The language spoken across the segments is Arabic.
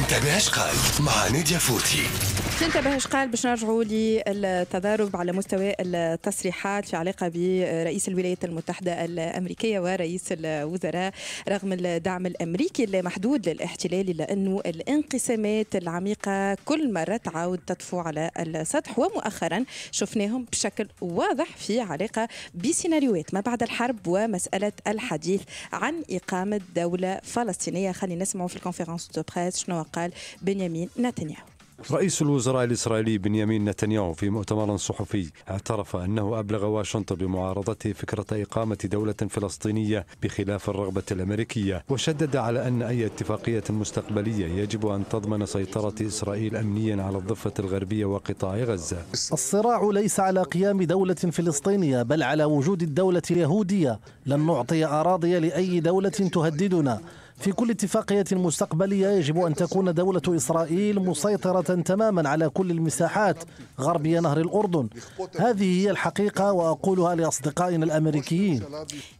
انتبه قال مع نيديا فوتي باش قال باش نرجعوا للتضارب على مستوى التصريحات في علاقه برئيس الولايات المتحده الامريكيه ورئيس الوزراء رغم الدعم الامريكي المحدود للاحتلال الا انه الانقسامات العميقه كل مره تعاود تطفو على السطح ومؤخرا شفناهم بشكل واضح في علاقه بسيناريوهات ما بعد الحرب ومساله الحديث عن اقامه دوله فلسطينيه خلينا نسمعوا في الكونفرنس دو بريس شنو قال بنيامين نتنياهو رئيس الوزراء الإسرائيلي بنيامين نتنياهو في مؤتمر صحفي اعترف أنه أبلغ واشنطن بمعارضته فكرة إقامة دولة فلسطينية بخلاف الرغبة الأمريكية وشدد على أن أي اتفاقية مستقبلية يجب أن تضمن سيطرة إسرائيل أمنيا على الضفة الغربية وقطاع غزة الصراع ليس على قيام دولة فلسطينية بل على وجود الدولة اليهودية لن نعطي أراضي لأي دولة تهددنا في كل اتفاقية مستقبلية يجب أن تكون دولة إسرائيل مسيطرة تماما على كل المساحات غربي نهر الأردن هذه هي الحقيقة وأقولها لأصدقائنا الأمريكيين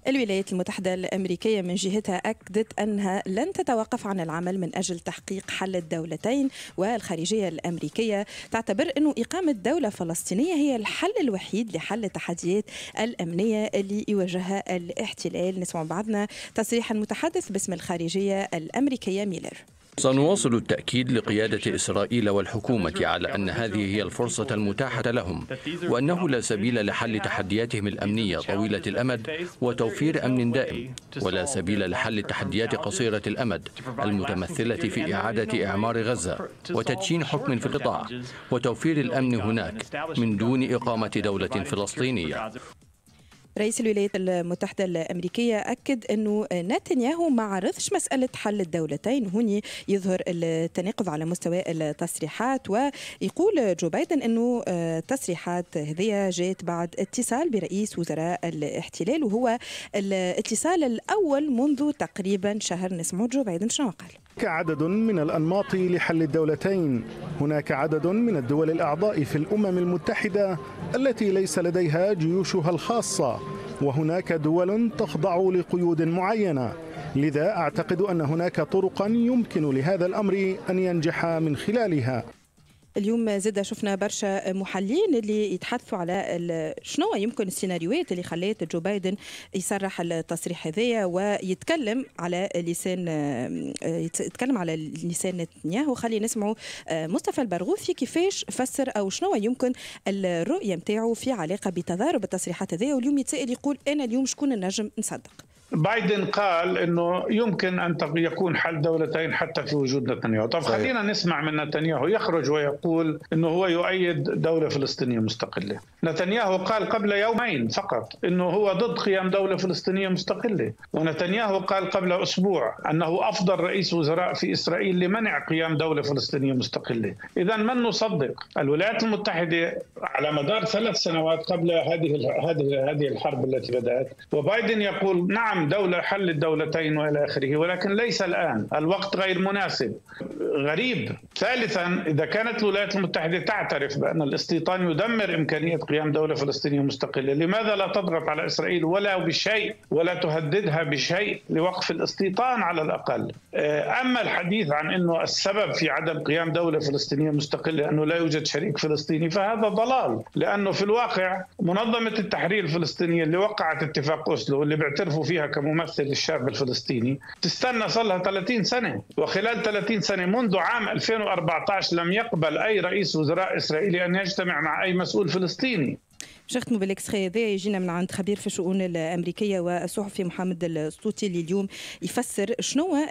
الولايات المتحدة الأمريكية من جهتها أكدت أنها لن تتوقف عن العمل من أجل تحقيق حل الدولتين والخارجية الأمريكية تعتبر أن إقامة دولة فلسطينية هي الحل الوحيد لحل التحديات الأمنية اللي يواجهها الاحتلال نسمع بعضنا تصريح المتحدث باسم الخارجية الخارجية الأمريكية ميلر سنواصل التأكيد لقيادة إسرائيل والحكومة على أن هذه هي الفرصة المتاحة لهم وأنه لا سبيل لحل تحدياتهم الأمنية طويلة الأمد وتوفير أمن دائم ولا سبيل لحل تحديات قصيرة الأمد المتمثلة في إعادة إعمار غزة وتدشين حكم في القطاع وتوفير الأمن هناك من دون إقامة دولة فلسطينية رئيس الولايات المتحدة الأمريكية أكد أنه نتنياهو ما عرضش مسألة حل الدولتين هنا يظهر التناقض على مستوى التصريحات ويقول جو بايدن أنه آه، التصريحات هذه جات بعد اتصال برئيس وزراء الاحتلال وهو الاتصال الأول منذ تقريبا شهر نسمع جو بايدن شنو قال عدد من الأنماط لحل الدولتين هناك عدد من الدول الأعضاء في الأمم المتحدة التي ليس لديها جيوشها الخاصة وهناك دول تخضع لقيود معينة لذا أعتقد أن هناك طرقا يمكن لهذا الأمر أن ينجح من خلالها اليوم زاد شفنا برشا محللين اللي يتحدثوا على شنو يمكن السيناريوهات اللي خلات جو بايدن يصرح التصريح هذايا ويتكلم على لسان يتكلم على لسان نتنياهو خلي نسمعوا مصطفى البرغوثي كيفاش فسر او شنو يمكن الرؤيه نتاعو في علاقه بتضارب التصريحات هذايا واليوم يتسائل يقول انا اليوم شكون النجم نصدق بايدن قال انه يمكن ان يكون حل دولتين حتى في وجود نتنياهو، طب صحيح. خلينا نسمع من نتنياهو يخرج ويقول انه هو يؤيد دوله فلسطينيه مستقله، نتنياهو قال قبل يومين فقط انه هو ضد قيام دوله فلسطينيه مستقله، ونتنياهو قال قبل اسبوع انه افضل رئيس وزراء في اسرائيل لمنع قيام دوله فلسطينيه مستقله، اذا من نصدق؟ الولايات المتحده على مدار ثلاث سنوات قبل هذه هذه هذه الحرب التي بدات وبايدن يقول نعم نعم دولة حل الدولتين والى اخره ولكن ليس الان الوقت غير مناسب غريب ثالثا اذا كانت الولايات المتحدة تعترف بان الاستيطان يدمر امكانية قيام دولة فلسطينية مستقلة لماذا لا تضغط على اسرائيل ولا بشيء ولا تهددها بشيء لوقف الاستيطان على الاقل آه، اما الحديث عن انه السبب في عدم قيام دولة فلسطينية مستقلة انه لا يوجد شريك فلسطيني فهذا ضلال لانه في الواقع منظمة التحرير الفلسطينية اللي وقعت اتفاق اوسلو اللي بيعترفوا فيها كممثل للشعب الفلسطيني تستنى صار لها 30 سنة وخلال 30 سنة منذ عام 2014 لم يقبل أي رئيس وزراء إسرائيلي أن يجتمع مع أي مسؤول فلسطيني شختم بالإكس هذا يجينا من عند خبير في الشؤون الأمريكية والصحفي محمد الصوتي اللي اليوم يفسر شنو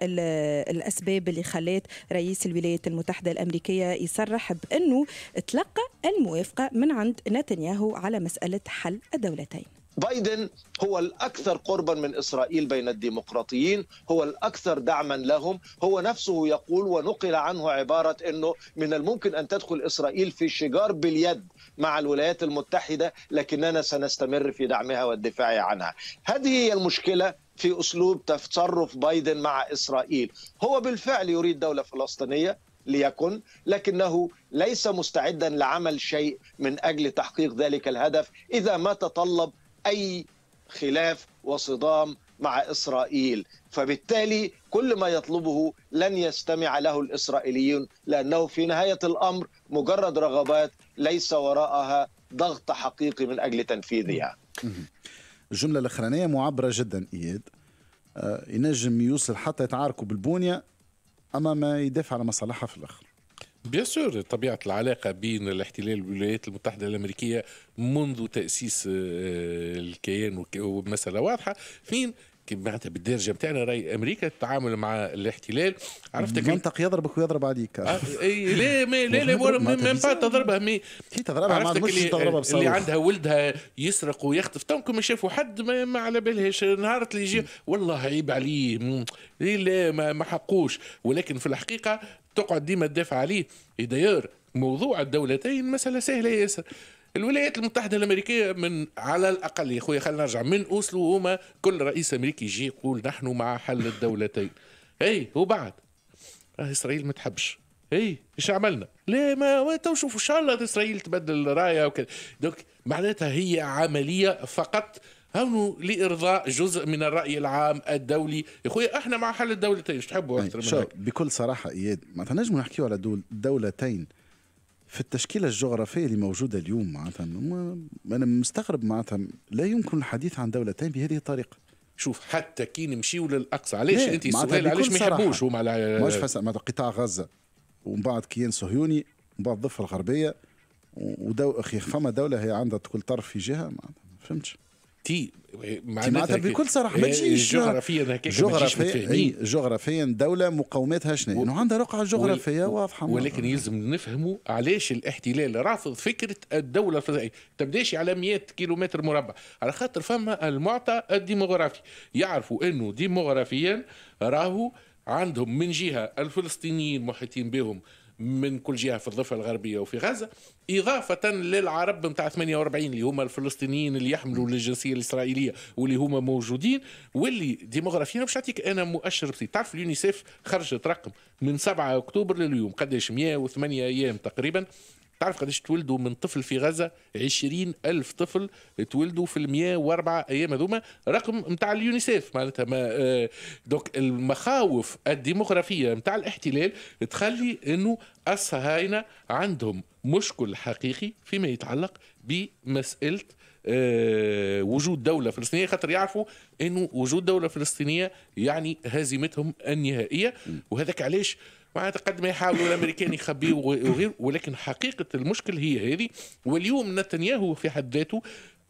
الأسباب اللي خلات رئيس الولايات المتحدة الأمريكية يصرح بأنه تلقى الموافقة من عند نتنياهو على مسألة حل الدولتين بايدن هو الأكثر قربا من إسرائيل بين الديمقراطيين هو الأكثر دعما لهم هو نفسه يقول ونقل عنه عبارة أنه من الممكن أن تدخل إسرائيل في شجار باليد مع الولايات المتحدة لكننا سنستمر في دعمها والدفاع عنها هذه هي المشكلة في أسلوب تصرف بايدن مع إسرائيل هو بالفعل يريد دولة فلسطينية ليكن لكنه ليس مستعدا لعمل شيء من اجل تحقيق ذلك الهدف اذا ما تطلب اي خلاف وصدام مع اسرائيل فبالتالي كل ما يطلبه لن يستمع له الاسرائيليون لانه في نهايه الامر مجرد رغبات ليس وراءها ضغط حقيقي من اجل تنفيذها. الجمله الاخرانيه معبره جدا اياد آه، ينجم يوصل حتى يتعاركوا بالبونيه اما ما يدافع على مصالحها في الاخر. بيان سور طبيعه العلاقه بين الاحتلال والولايات المتحده الامريكيه منذ تاسيس آه، الكيان ومساله واضحه فين معناتها بالدرجه بتاعنا راي امريكا تتعامل مع الاحتلال عرفت منطق يضربك ويضرب عليك آه، اي لا ما لا لا من با تضربها مي كي تضربها ما مش تضربها بصراحه اللي عندها ولدها يسرق ويخطف توكم ما شافوا حد ما, ما على بالهاش نهار اللي يجي والله عيب عليه لا ما, ما حقوش ولكن في الحقيقه تقعد ديما تدافع عليه دايور موضوع الدولتين مساله سهله ياسر الولايات المتحده الامريكيه من على الاقل يا خويا خلينا نرجع من اوسلو هما كل رئيس امريكي يجي يقول نحن مع حل الدولتين اي وبعد آه، اسرائيل ما تحبش اي ايش عملنا؟ لا ما تو شوفوا ان شاء الله اسرائيل تبدل رايه وكذا دوك معناتها هي عمليه فقط هون لارضاء جزء من الراي العام الدولي يا خويا احنا مع حل الدولتين ايش تحبوا اكثر طيب، من بكل صراحه اياد ما نجم نحكيو على دول دولتين في التشكيله الجغرافيه اللي موجوده اليوم معناتها انا مستغرب معناتها لا يمكن الحديث عن دولتين بهذه الطريقه شوف حتى كي نمشيو للاقصى علاش انت السؤال علاش ما يحبوش هما ماش فسر معناتها قطاع غزه ومن بعد كيان صهيوني ومن بعد الضفه الغربيه ودو اخي فما دوله هي عندها كل طرف في جهه ما فهمتش تي معناتها بكل صراحه إيه، ما تجيش جغرافيا جغرافيا جغرافيا دوله مقوماتها شنو؟ و... انه عندها رقعه جغرافيه واضحه ولكن يلزم نفهموا علاش الاحتلال رافض فكره الدوله الفضائيه، تبداش على 100 كيلومتر مربع، على خاطر فما المعطى الديموغرافي، يعرفوا انه ديموغرافيا راهو عندهم من جهه الفلسطينيين محيطين بهم من كل جهه في الضفه الغربيه وفي غزه اضافه للعرب نتاع 48 اللي هما الفلسطينيين اللي يحملوا الجنسيه الاسرائيليه واللي هما موجودين واللي ديموغرافيا باش نعطيك انا مؤشر بسيط تعرف اليونيسيف خرجت رقم من 7 اكتوبر لليوم قداش 108 ايام تقريبا تعرف قداش تولدوا من طفل في غزه 20,000 ألف طفل تولدوا في ال 104 ايام هذوما رقم نتاع اليونيسيف معناتها ما آه، دوك المخاوف الديموغرافيه نتاع الاحتلال تخلي انه الصهاينه عندهم مشكل حقيقي فيما يتعلق بمساله آه، وجود دولة فلسطينية خاطر يعرفوا أنه وجود دولة فلسطينية يعني هزيمتهم النهائية وهذاك علاش معناتها قد ما يحاولوا الامريكان يخبيوا وغير ولكن حقيقه المشكل هي هذه واليوم نتنياهو في حد ذاته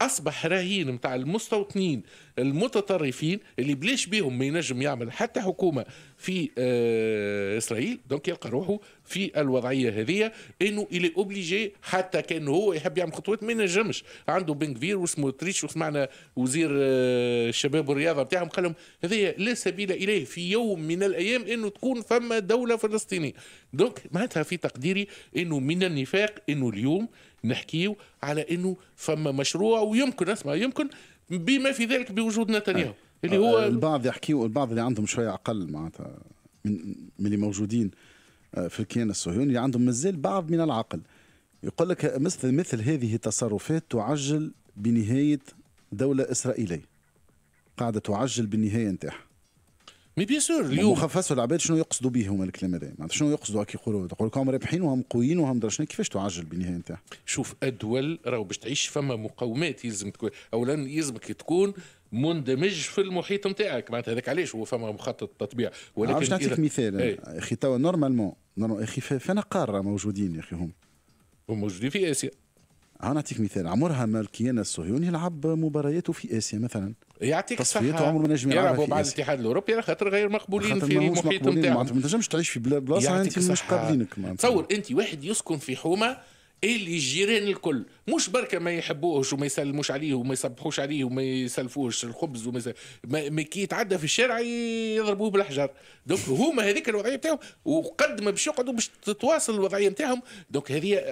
اصبح رهين نتاع المستوطنين المتطرفين اللي بلاش بيهم ما ينجم يعمل حتى حكومه في آه، اسرائيل دونك يلقى روحه في الوضعيه هذه انه الي اوبليجي حتى كان هو يحب يعمل خطوات ما ينجمش عنده بنكفير وسموتريتش وسمعنا وزير آه، الشباب والرياضه بتاعهم قال لهم هذه لا سبيل اليه في يوم من الايام انه تكون فما دوله فلسطينيه دونك معناتها في تقديري انه من النفاق انه اليوم نحكيو على انه فما مشروع ويمكن اسمع يمكن بما في ذلك بوجود نتنياهو اللي هو آه، البعض يحكيوا البعض اللي عندهم شويه اقل معناتها من من اللي موجودين آه، في الكيان الصهيوني اللي عندهم مازال بعض من العقل يقول لك مثل مثل هذه التصرفات تعجل بنهايه دوله اسرائيليه قاعده تعجل بالنهايه نتاعها مي بيان سور اليوم مخفص العباد شنو يقصدوا به هما الكلام هذا معناتها شنو يقصدوا كي يقولوا تقول لكم رابحين وهم قويين وهم درا شنو كيفاش تعجل بالنهايه نتاعها شوف الدول راهو باش تعيش فما مقومات يلزم تكون اولا يلزمك تكون مندمج في المحيط نتاعك معناتها هذاك علاش هو فما مخطط تطبيع ولكن باش نعطيك مثال إيه. اخي توا نورمالمون يا اخي فانا قاره موجودين يا اخي هم هم موجودين في اسيا نعطيك مثال عمرها ما الكيان الصهيوني لعب مبارياته في اسيا مثلا يعطيك تصفيته عمره ما نجم يلعبوا مع الاتحاد الاوروبي على خاطر غير مقبولين في المحيط نتاعهم ما تنجمش تعيش في بلاصه انت مش قابلينك تصور انت واحد يسكن في حومه اللي الجيران الكل مش بركه ما يحبوهش وما يسلموش عليه وما يصبحوش عليه وما يسلفوش الخبز وما يسل... ما كي يتعدى في الشارع يضربوه بالحجر دونك هما هذيك الوضعيه نتاعهم وقد ما باش يقعدوا باش تتواصل الوضعيه نتاعهم دونك هذه آه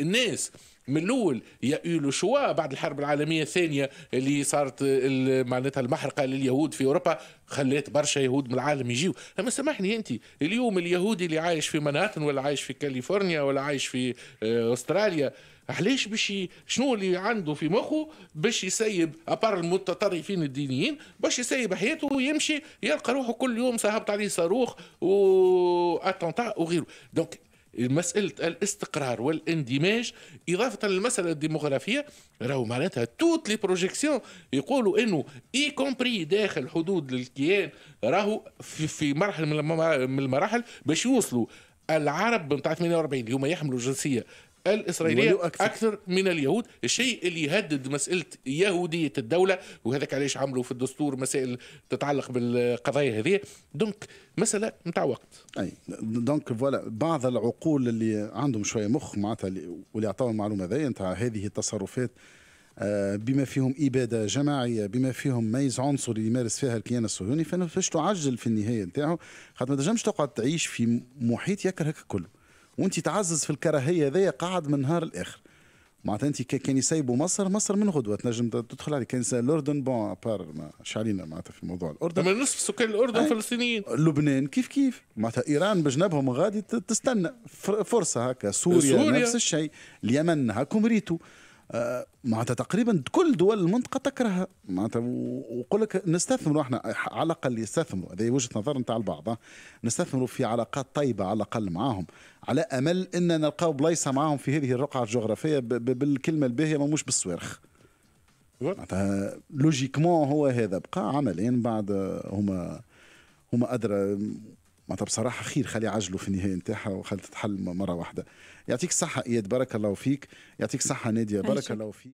الناس من الاول يا اولو شوا بعد الحرب العالميه الثانيه اللي صارت معناتها المحرقه لليهود في اوروبا خليت برشا يهود من العالم يجيو اما سامحني انت اليوم اليهودي اللي عايش في منهاتن ولا عايش في كاليفورنيا ولا عايش في آه، استراليا علاش باش شنو اللي عنده في مخه باش يسيب ابار المتطرفين الدينيين باش يسيب حياته ويمشي يلقى روحه كل يوم صاحبت عليه صاروخ و وغيره دونك مساله الاستقرار والاندماج اضافه للمساله الديموغرافيه راهو معناتها توت لي بروجيكسيون يقولوا انه اي كومبري داخل حدود الكيان راهو في, في مرحله من المراحل باش يوصلوا العرب نتاع 48 اللي هما يحملوا جنسية الإسرائيلية أكثر. أكثر من اليهود الشيء اللي يهدد مسألة يهودية الدولة وهذاك علاش عملوا في الدستور مسائل تتعلق بالقضايا هذه دونك مسألة نتاع وقت أي دونك فوالا بعض العقول اللي عندهم شوية مخ معناتها واللي أعطاهم المعلومة هذه نتاع هذه التصرفات آه، بما فيهم إبادة جماعية بما فيهم ميز عنصري يمارس فيها الكيان الصهيوني فأنا فاش تعجل في النهاية نتاعو خاطر ما تنجمش تقعد تعيش في محيط يكرهك كله وانت تعزز في الكراهيه ذي قاعد من نهار الاخر معناتها انت كان يسيبوا مصر مصر من غدوه تنجم تدخل عليه كان الاردن بون ابار مش علينا معناتها في موضوع الاردن من نصف سكان الاردن فلسطينيين لبنان كيف كيف معناتها ايران بجنبهم غادي تستنى فرصه هكا سوريا, سوريا. نفس الشيء اليمن هاكم ريتو آه، معناتها تقريبا كل دول المنطقه تكرهها معناتها ويقول لك نستثمروا احنا على الاقل يستثمروا هذه وجهه نظر نتاع البعض نستثمروا في علاقات طيبه على الاقل معاهم على امل ان نلقاو بلايصه معاهم في هذه الرقعه الجغرافيه بالكلمه الباهيه ما مش بالصوارخ معناتها لوجيكمون هو هذا بقى عملين بعد آه، هما هما ادرى معناتها بصراحه خير خلي عجله في النهايه نتاعها وخلي تتحل مره واحده يعطيك الصحه اياد بارك الله فيك يعطيك الصحه ناديه بارك الله فيك